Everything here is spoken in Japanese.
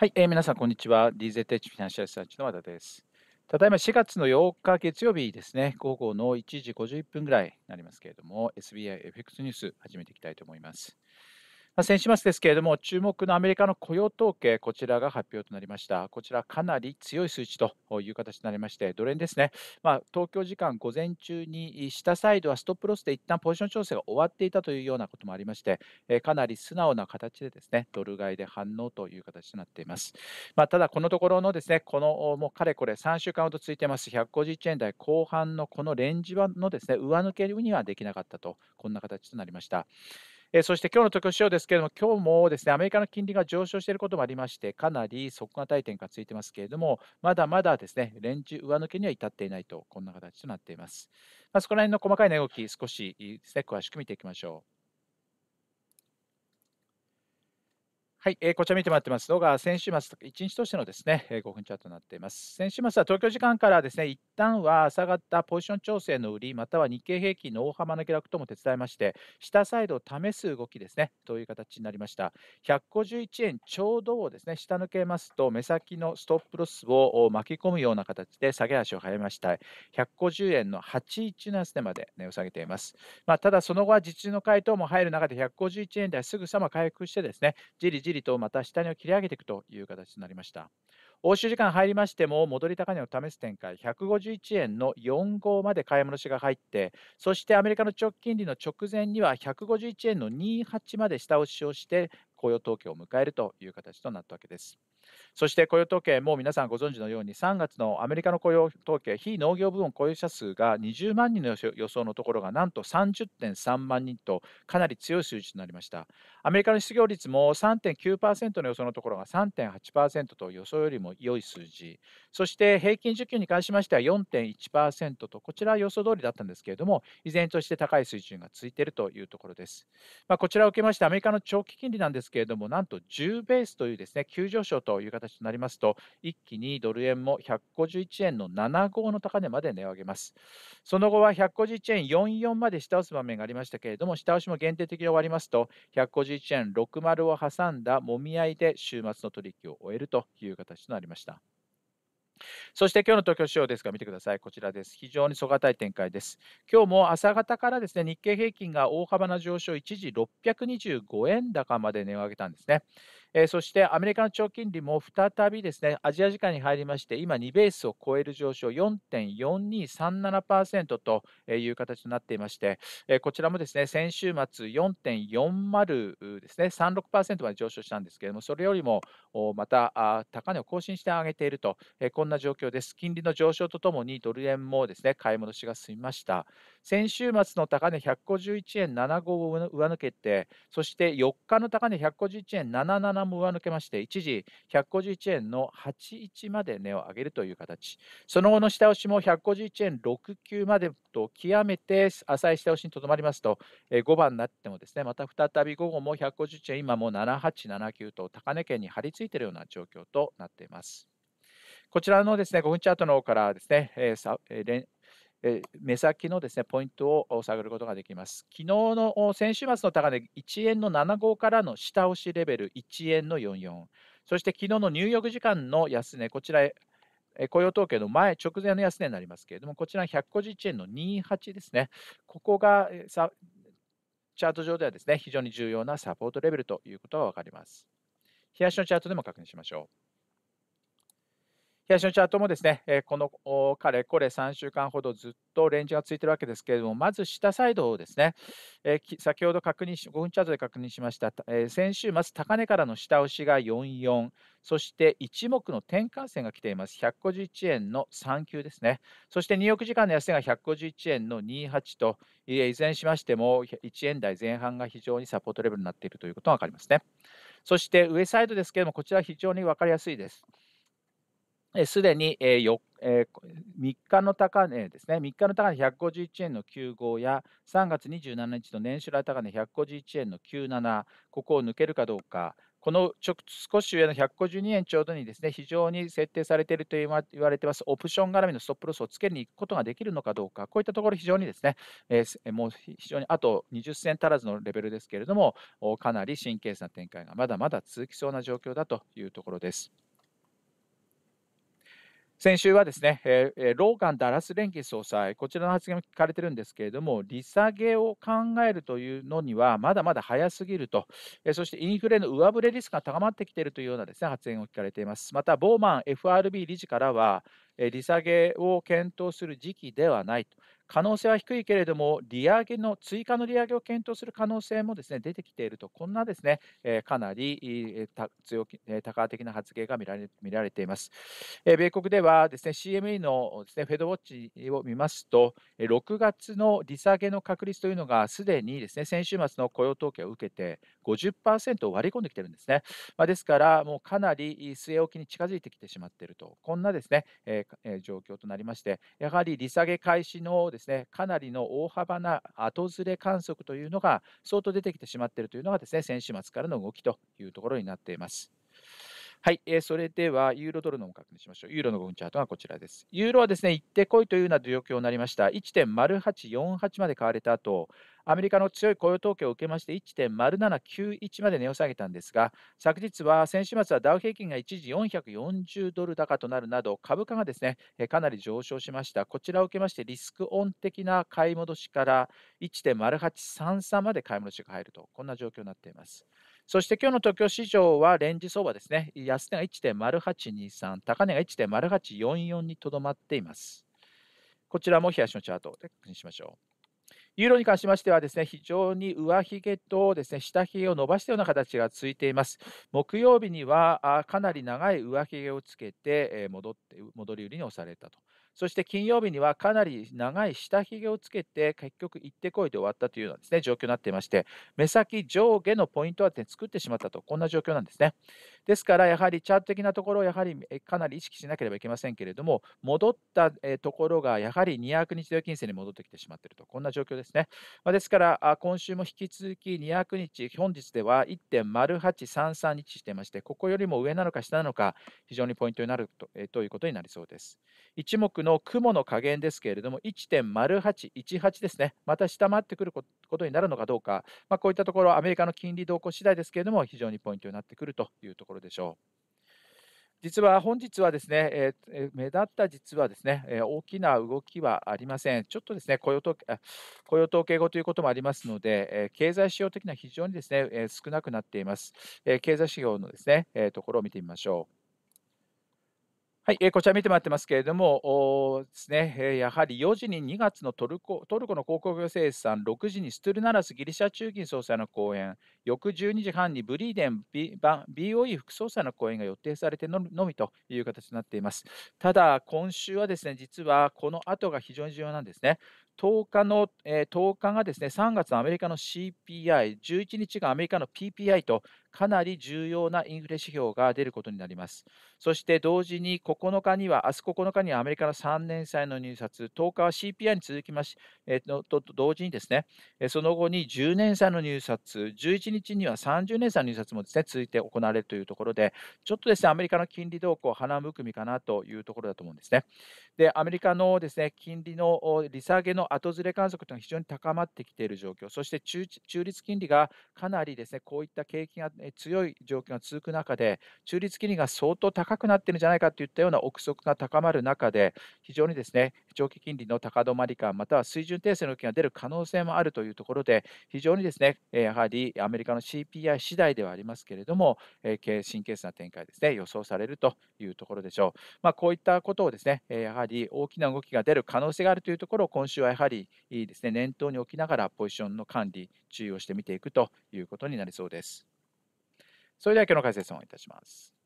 はい、えー、皆さん、こんにちは。DZ テッチフィナンシャルスターチの和田です。ただいま4月の8日月曜日ですね、午後の1時51分ぐらいになりますけれども、SBI エフェクトニュース始めていきたいと思います。まあ、先週末ですけれども、注目のアメリカの雇用統計、こちらが発表となりました。こちら、かなり強い数値という形になりまして、ドル円ですね、まあ、東京時間午前中に下サイドはストップロスで一旦ポジション調整が終わっていたというようなこともありまして、えかなり素直な形でですね、ドル買いで反応という形となっています。まあ、ただ、このところのですね、このもうかれこれ3週間ほど続いてます、151円台後半のこのレンジのですね、上抜けにはできなかったと、こんな形となりました。えそして今日の特京市場ですけれども、今日もですねアメリカの金利が上昇していることもありまして、かなり底堅い点がついてますけれども、まだまだですねレンジ上抜けには至っていないと、こんな形となっています。まあ、そこら辺の細かい値動き、少しです、ね、詳しく見ていきましょう。はい、えー、こちら見てもらってますのが、先週末、1日としてのですね、えー、5分チャートになっています。先週末は東京時間からですね、一旦は下がったポジション調整の売り、または日経平均の大幅な下落とも手伝いまして、下サイドを試す動きですね、という形になりました。151円ちょうどをですね、下抜けますと、目先のストップロスを巻き込むような形で下げ足を早めました。150円の81の安値まで値を下げています。まあ、ただ、その後は実中の回答も入る中で、151円台すぐさま回復してですね、じりじりりとまた下値を切り上げていくという形になりました。欧州時間入りましても戻り高値を試す展開151円の45まで買い戻しが入ってそしてアメリカの直近利の直前には151円の28まで下押しをして雇用統計を迎えるという形となったわけです。そして雇用統計もう皆さんご存知のように3月のアメリカの雇用統計非農業部門雇用者数が20万人の予想のところがなんと30.3万人とかなり強い数字となりましたアメリカの失業率も3.9%の予想のところが3.8%と予想よりも良い数字そして平均受給に関しましては4.1%とこちらは予想通りだったんですけれども依然として高い水準が続いているというところです、まあ、こちらを受けましてアメリカの長期金利なんですけれどもなんと10ベースというですね急上昇とという形となりますと、一気にドル円も151円の75の高値まで値を上げます。その後は151円44まで下押す場面がありましたけれども、下押しも限定的に終わりますと、151円60を挟んだもみ合いで週末の取引を終えるという形となりました。そして今日の東京市場ですが、見てください、こちらです。非常にそがたい展開です。今日も朝方からですね日経平均が大幅な上昇、一時625円高まで値を上げたんですね。えそしてアメリカの長金利も再びですねアジア時間に入りまして今2ベースを超える上昇4.4237%という形となっていまして、えこちらもですね先週末4.40ですね36%まで上昇したんですけれどもそれよりもまた高値を更新して上げていると、えこんな状況です金利の上昇とともにドル円もですね買い戻しが進みました先週末の高値151円75を上抜けてそして4日の高値151円77も上抜けまして、一時151円の81まで値を上げるという形、その後の下押しも151円69までと極めて浅い下押しにとどまりますと、5番になってもですね、また再び午後も1 5 0円、今も7879と高値圏に張り付いているような状況となっています。こちらのですね、5分チャートの方からですね、えー目先のですねポイントを探ることができます。昨日の先週末の高値1円の75からの下押しレベル1円の44、そして昨日の入浴時間の安値、こちら雇用統計の前直前の安値になりますけれども、こちら151円の28ですね、ここがチャート上ではですね非常に重要なサポートレベルということが分かります。冷やのチャートでも確認しましょう。東のチャートもですね、このかれこれ3週間ほどずっとレンジがついてるわけですけれども、まず下サイドをですね、先ほど確認し5分チャートで確認しました、先週まず高値からの下押しが44、そして一目の転換線が来ています、151円の39ですね、そして入浴時間の安値が151円の28と、いずれにしましても1円台前半が非常にサポートレベルになっているということが分かりますね。そして上サイドですけれども、こちら非常に分かりやすいです。すでに4日の高値ですね、3日の高値151円の95や、3月27日の年収来高値151円の97、ここを抜けるかどうか、このちょ少し上の152円ちょうどにですね非常に設定されていると言われてますオプション絡みのストップロスをつけに行くことができるのかどうか、こういったところ、非常にですね、えー、もう非常にあと20銭足らずのレベルですけれども、かなり神経質な展開がまだまだ続きそうな状況だというところです。先週はですね、えー、ローガンダラス連携総裁、こちらの発言も聞かれてるんですけれども、利下げを考えるというのには、まだまだ早すぎると、えー、そしてインフレの上振れリスクが高まってきているというようなですね発言を聞かれています。また、ボーマン FRB 理事からは、えー、利下げを検討する時期ではないと、可能性は低いけれども、利上げの追加の利上げを検討する可能性もですね出てきていると、こんなですね、えかなり強気多感的な発言が見られ見られています。え米国ではですね CME のですねフェドウォッチを見ますと、6月の利下げの確率というのがすでにですね先週末の雇用統計を受けて50%を割り込んできてるんですね。まあ、ですからもうかなり据え置きに近づいてきてしまっていると、こんなですね、え状況となりまして、やはり利下げ開始のです、ねですねかなりの大幅な後ずれ観測というのが相当出てきてしまっているというのがですね先週末からの動きというところになっています。はい、えー、それではユーロドルの方確認しましょう。ユーロの5分チャートがこちらです。ユーロはですね、行ってこいというような状況になりました。1.0848まで買われた後、アメリカの強い雇用統計を受けまして1.0791まで値を下げたんですが、昨日は先週末はダウ平均が一時440ドル高となるなど、株価がですねかなり上昇しました。こちらを受けまして、リスクオン的な買い戻しから1.0833まで買い戻しが入ると、こんな状況になっています。そして今日の東京市場はレンジ相場ですね、安値が1.0823、高値が1.0844にとどまっています。こちらも冷やしのチャートで確認しましょう。ユーロに関しましてはですね、非常に上髭とですね、下髭を伸ばしたような形が続いています。木曜日にはかなり長い上髭をつけて戻って戻り売りに押されたと。そして金曜日にはかなり長い下ひげをつけて、結局行ってこいで終わったというようなですね状況になっていまして、目先上下のポイントは、ね、作ってしまったと、こんな状況なんですね。ですから、やはりチャート的なところをやはりかなり意識しなければいけませんけれども、戻ったところがやはり200日平金線に戻ってきてしまっていると、こんな状況ですね。まあ、ですから、今週も引き続き200日、本日では1.0833日してまして、ここよりも上なのか下なのか、非常にポイントになると,、えということになりそうです。一目の雲の加減ですけれども、1.0818ですね、また下回ってくることになるのかどうか、まあ、こういったところ、アメリカの金利動向次第ですけれども、非常にポイントになってくるというところでしょう。実は本日はですね、えー、目立った実はですね、えー、大きな動きはありません。ちょっとですね、雇用統計雇用統計後ということもありますので、えー、経済指標的には非常にですね、え少なくなっています。え経済指標のですね、えところを見てみましょう。はい、えー、こちら見てもらってますけれども、ですね、えー、やはり4時に2月のトルコトルコの航空業生産、6時にストゥルナラスギリシャ中銀総裁の講演、翌12時半にブリーデン B BOE 副総裁の講演が予定されてののみという形になっています。ただ、今週はですね、実はこの後が非常に重要なんですね。10日の、えー、10日がですね3月のアメリカの CPI、11日がアメリカの PPI とかなり重要なインフレ指標が出ることになります。そして同時に9日には、明日9日にはアメリカの3年債の入札、10日は CPI に続きまし、えー、と同時にですね、その後に10年債の入札、11日には30年債の入札もですね続いて行われるというところで、ちょっとですねアメリカの金利動向、花むくみかなというところだと思うんですね。で、アメリカのですね金利の利下げの後ずれ観測というのが非常に高まってきている状況、そして中中立金利がかなりですねこういった景気が強い状況が続く中で、中立金利が相当高くなってるんじゃないかといったような憶測が高まる中で、非常にですね長期金利の高止まり感、または水準訂正の動きが出る可能性もあるというところで、非常にですねやはりアメリカの CPI 次第ではありますけれども、神経質な展開ですね予想されるというところでしょう。まあ、こういったことをですねやはり大きな動きが出る可能性があるというところを、今週はやはりですね念頭に置きながら、ポジションの管理、注意をして見ていくということになりそうです。それでは今日の解説をいたします。